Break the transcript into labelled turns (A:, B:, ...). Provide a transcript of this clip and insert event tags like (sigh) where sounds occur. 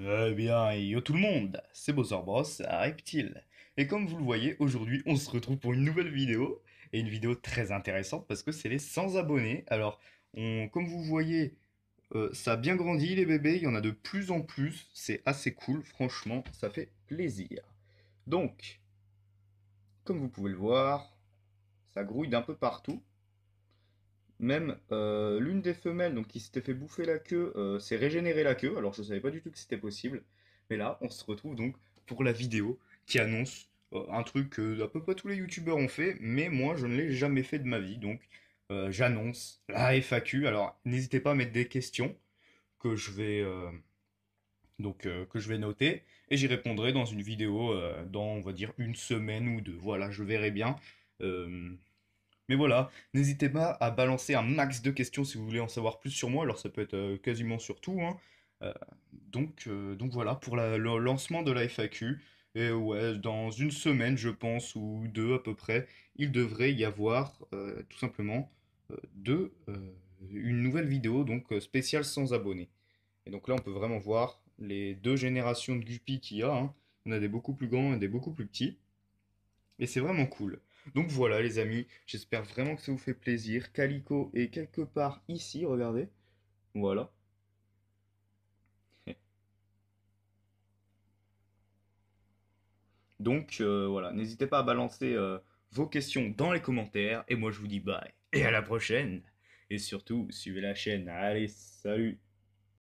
A: Eh bien, yo tout le monde, c'est Bowser à Reptile. Et comme vous le voyez, aujourd'hui on se retrouve pour une nouvelle vidéo, et une vidéo très intéressante parce que c'est les 100 abonnés. Alors, comme vous voyez, euh, ça a bien grandi les bébés, il y en a de plus en plus, c'est assez cool, franchement, ça fait plaisir. Donc, comme vous pouvez le voir, ça grouille d'un peu partout, même euh, l'une des femelles donc, qui s'était fait bouffer la queue euh, s'est régénérée la queue, alors je ne savais pas du tout que c'était possible. Mais là, on se retrouve donc pour la vidéo qui annonce euh, un truc que à peu près tous les youtubeurs ont fait, mais moi je ne l'ai jamais fait de ma vie. Donc j'annonce la FAQ. Alors n'hésitez pas à mettre des questions que je vais, donc, que je vais noter et j'y répondrai dans une vidéo dans, on va dire, une semaine ou deux. Voilà, je verrai bien. Mais voilà, n'hésitez pas à balancer un max de questions si vous voulez en savoir plus sur moi. Alors ça peut être euh, quasiment sur tout. Hein. Euh, donc, euh, donc voilà pour le lancement de la FAQ. Et ouais, dans une semaine, je pense, ou deux à peu près, il devrait y avoir tout simplement deux, une nouvelle vidéo donc spéciale sans abonnés. Et donc là, on peut vraiment voir les deux générations de Guppy qu'il y a. Hein. On a des beaucoup plus grands et des beaucoup plus petits. Mais c'est vraiment cool. Donc voilà les amis, j'espère vraiment que ça vous fait plaisir. Calico est quelque part ici, regardez. Voilà. (laughs) Donc euh, voilà, n'hésitez pas à balancer euh, vos questions dans les commentaires. Et moi je vous dis bye et à la prochaine. Et surtout, suivez la chaîne. Allez, salut